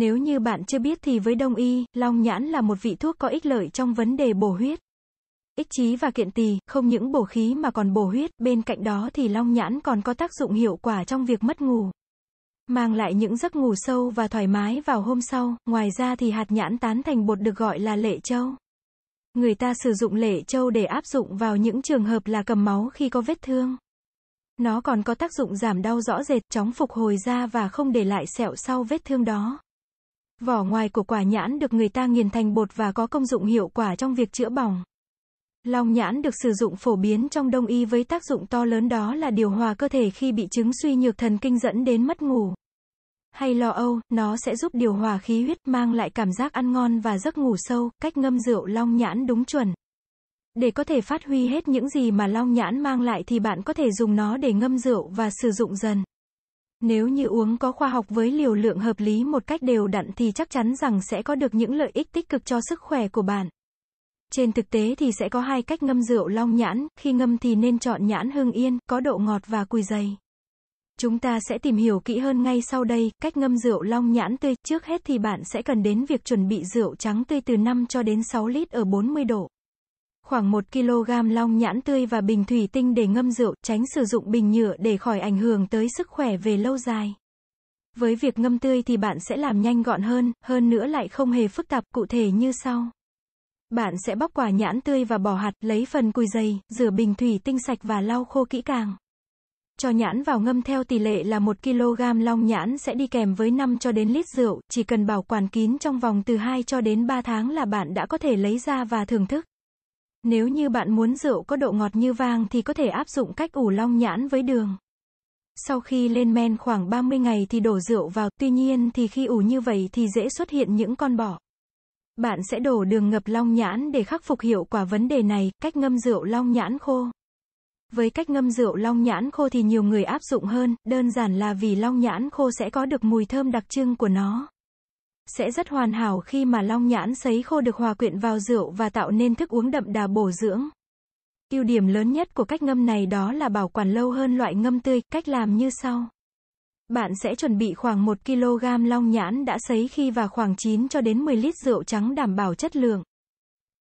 Nếu như bạn chưa biết thì với đông y, long nhãn là một vị thuốc có ích lợi trong vấn đề bổ huyết. Ích trí và kiện tỳ, không những bổ khí mà còn bổ huyết, bên cạnh đó thì long nhãn còn có tác dụng hiệu quả trong việc mất ngủ. Mang lại những giấc ngủ sâu và thoải mái vào hôm sau, ngoài ra thì hạt nhãn tán thành bột được gọi là lệ châu. Người ta sử dụng lệ châu để áp dụng vào những trường hợp là cầm máu khi có vết thương. Nó còn có tác dụng giảm đau rõ rệt, chóng phục hồi da và không để lại sẹo sau vết thương đó. Vỏ ngoài của quả nhãn được người ta nghiền thành bột và có công dụng hiệu quả trong việc chữa bỏng. Long nhãn được sử dụng phổ biến trong đông y với tác dụng to lớn đó là điều hòa cơ thể khi bị chứng suy nhược thần kinh dẫn đến mất ngủ. Hay lo âu, nó sẽ giúp điều hòa khí huyết mang lại cảm giác ăn ngon và giấc ngủ sâu, cách ngâm rượu long nhãn đúng chuẩn. Để có thể phát huy hết những gì mà long nhãn mang lại thì bạn có thể dùng nó để ngâm rượu và sử dụng dần. Nếu như uống có khoa học với liều lượng hợp lý một cách đều đặn thì chắc chắn rằng sẽ có được những lợi ích tích cực cho sức khỏe của bạn. Trên thực tế thì sẽ có hai cách ngâm rượu long nhãn, khi ngâm thì nên chọn nhãn hương yên, có độ ngọt và cùi dày. Chúng ta sẽ tìm hiểu kỹ hơn ngay sau đây, cách ngâm rượu long nhãn tươi. Trước hết thì bạn sẽ cần đến việc chuẩn bị rượu trắng tươi từ 5 cho đến 6 lít ở 40 độ khoảng 1 kg long nhãn tươi và bình thủy tinh để ngâm rượu, tránh sử dụng bình nhựa để khỏi ảnh hưởng tới sức khỏe về lâu dài. Với việc ngâm tươi thì bạn sẽ làm nhanh gọn hơn, hơn nữa lại không hề phức tạp cụ thể như sau. Bạn sẽ bóc quả nhãn tươi và bỏ hạt, lấy phần cùi dày, rửa bình thủy tinh sạch và lau khô kỹ càng. Cho nhãn vào ngâm theo tỷ lệ là 1 kg long nhãn sẽ đi kèm với 5 cho đến lít rượu, chỉ cần bảo quản kín trong vòng từ 2 cho đến 3 tháng là bạn đã có thể lấy ra và thưởng thức. Nếu như bạn muốn rượu có độ ngọt như vang thì có thể áp dụng cách ủ long nhãn với đường. Sau khi lên men khoảng 30 ngày thì đổ rượu vào, tuy nhiên thì khi ủ như vậy thì dễ xuất hiện những con bọ. Bạn sẽ đổ đường ngập long nhãn để khắc phục hiệu quả vấn đề này, cách ngâm rượu long nhãn khô. Với cách ngâm rượu long nhãn khô thì nhiều người áp dụng hơn, đơn giản là vì long nhãn khô sẽ có được mùi thơm đặc trưng của nó sẽ rất hoàn hảo khi mà long nhãn sấy khô được hòa quyện vào rượu và tạo nên thức uống đậm đà bổ dưỡng. Ưu điểm lớn nhất của cách ngâm này đó là bảo quản lâu hơn loại ngâm tươi, cách làm như sau. Bạn sẽ chuẩn bị khoảng 1 kg long nhãn đã sấy khi và khoảng 9 cho đến 10 lít rượu trắng đảm bảo chất lượng.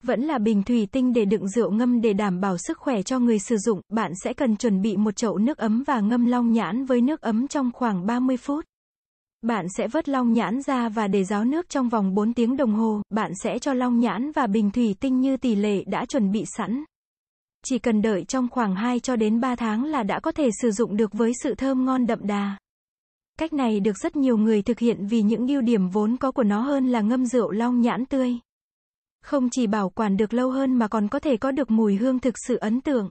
Vẫn là bình thủy tinh để đựng rượu ngâm để đảm bảo sức khỏe cho người sử dụng, bạn sẽ cần chuẩn bị một chậu nước ấm và ngâm long nhãn với nước ấm trong khoảng 30 phút. Bạn sẽ vớt long nhãn ra và để ráo nước trong vòng 4 tiếng đồng hồ, bạn sẽ cho long nhãn và bình thủy tinh như tỷ lệ đã chuẩn bị sẵn. Chỉ cần đợi trong khoảng 2 cho đến 3 tháng là đã có thể sử dụng được với sự thơm ngon đậm đà. Cách này được rất nhiều người thực hiện vì những ưu điểm vốn có của nó hơn là ngâm rượu long nhãn tươi. Không chỉ bảo quản được lâu hơn mà còn có thể có được mùi hương thực sự ấn tượng.